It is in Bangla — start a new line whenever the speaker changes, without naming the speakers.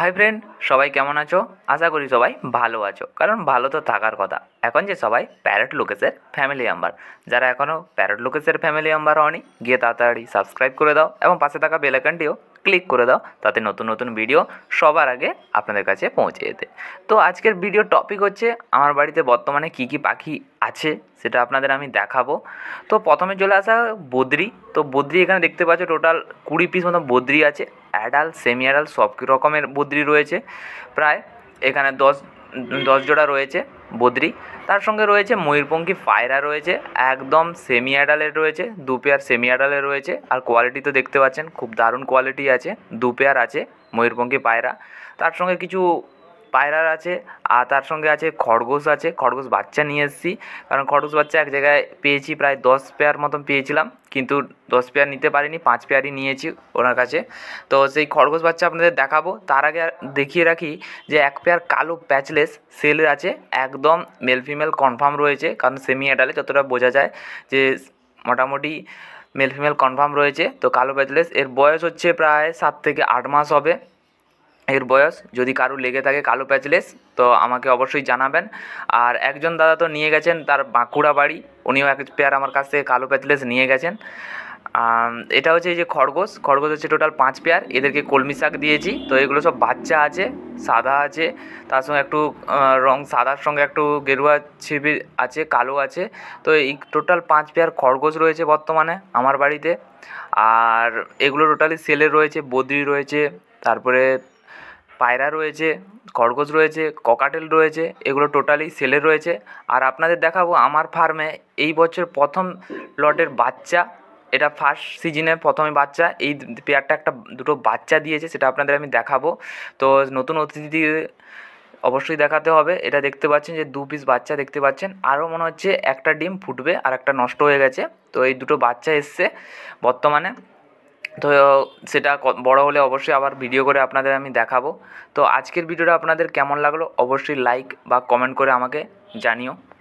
হাই ফ্রেন্ড সবাই কেমন আছো আশা করি সবাই ভালো আছো কারণ ভালো তো থাকার কথা এখন যে সবাই প্যারেট লোকেশের ফ্যামিলি নাম্বার যারা এখনও প্যারেট লোকেশের ফ্যামিলি নাম্বার হয়নি গিয়ে তাড়াতাড়ি সাবস্ক্রাইব করে দাও এবং পাশে থাকা বেলাকানটিও ক্লিক করে দাও তাতে নতুন নতুন ভিডিও সবার আগে আপনাদের কাছে পৌঁছে যেতে তো আজকের ভিডিও টপিক হচ্ছে আমার বাড়িতে বর্তমানে কি কি পাখি আছে সেটা আপনাদের আমি দেখাবো তো প্রথমে চলে আসা বদ্রি তো বদ্রি এখানে দেখতে পাচ্ছ টোটাল কুড়ি পিস মতো বদ্রি আছে অ্যাডাল্ট সেমি অ্যাডাল্ট সব রকমের বদ্রি রয়েছে প্রায় এখানে দশ দশ জোড়া রয়েছে বদ্রি তার সঙ্গে রয়েছে ময়ূরপঙ্খী পায়রা রয়েছে একদম সেমি অ্যাডালের রয়েছে দু পেয়ার সেমি অ্যাডালের রয়েছে আর কোয়ালিটি তো দেখতে পাচ্ছেন খুব দারুণ কোয়ালিটি আছে দু পেয়ার আছে ময়ূরপঙ্খী পায়রা তার সঙ্গে কিছু পায়রার আছে আর তার সঙ্গে আছে খরগোশ আছে খরগোশ বাচ্চা নিয়ে এসেছি কারণ খরগোশ বাচ্চা এক জায়গায় পেয়েছি প্রায় দশ পেয়ার মতন পেয়েছিলাম কিন্তু দশ পেয়ার নিতে পারিনি পাঁচ পেয়ারই নিয়েছি ওনার কাছে তো সেই খরগোশ বাচ্চা আপনাদের দেখাবো তার আগে দেখিয়ে রাখি যে এক পেয়ার কালো প্যাচলেস সেলের আছে একদম মেল ফিমেল কনফার্ম রয়েছে কারণ সেমি অ্যাডালে যতটা বোঝা যায় যে মোটামুটি মেল ফিমেল কনফার্ম রয়েছে তো কালো প্যাচলেস এর বয়স হচ্ছে প্রায় সাত থেকে আট মাস হবে এর বয়স যদি কারো লেগে থাকে কালো প্যাচলেস তো আমাকে অবশ্যই জানাবেন আর একজন দাদা তো নিয়ে গেছেন তার বাঁকুড়া বাড়ি উনিও এক পেয়ার আমার কাছ থেকে কালো প্যাচলেস নিয়ে গেছেন এটা হচ্ছে এই যে খরগোশ খরগোশ হচ্ছে টোটাল পাঁচ পেয়ার এদেরকে কলমি শাক দিয়েছি তো এগুলো সব বাচ্চা আছে সাদা আছে তার সঙ্গে একটু রং সাদার সঙ্গে একটু গেরুয়া ছিপি আছে কালো আছে তো এই টোটাল পাঁচ পেয়ার খরগোশ রয়েছে বর্তমানে আমার বাড়িতে আর এগুলো টোটালি সেলে রয়েছে বদ্রি রয়েছে তারপরে পায়রা রয়েছে খরগোশ রয়েছে ককাটেল রয়েছে এগুলো টোটালি সেলে রয়েছে আর আপনাদের দেখাবো আমার ফার্মে এই বছর প্রথম লটের বাচ্চা এটা ফার্স্ট সিজনে প্রথমে বাচ্চা এই পেয়ারটা একটা দুটো বাচ্চা দিয়েছে সেটা আপনাদের আমি দেখাবো তো নতুন অতিথি অবশ্যই দেখাতে হবে এটা দেখতে পাচ্ছেন যে দু পিস বাচ্চা দেখতে পাচ্ছেন আরও মনে হচ্ছে একটা ডিম ফুটবে আর একটা নষ্ট হয়ে গেছে তো এই দুটো বাচ্চা এসছে বর্তমানে তো সেটা বড় হলে অবশ্যই আবার ভিডিও করে আপনাদের আমি দেখাবো তো আজকের ভিডিওটা আপনাদের কেমন লাগলো অবশ্যই লাইক বা কমেন্ট করে আমাকে জানিও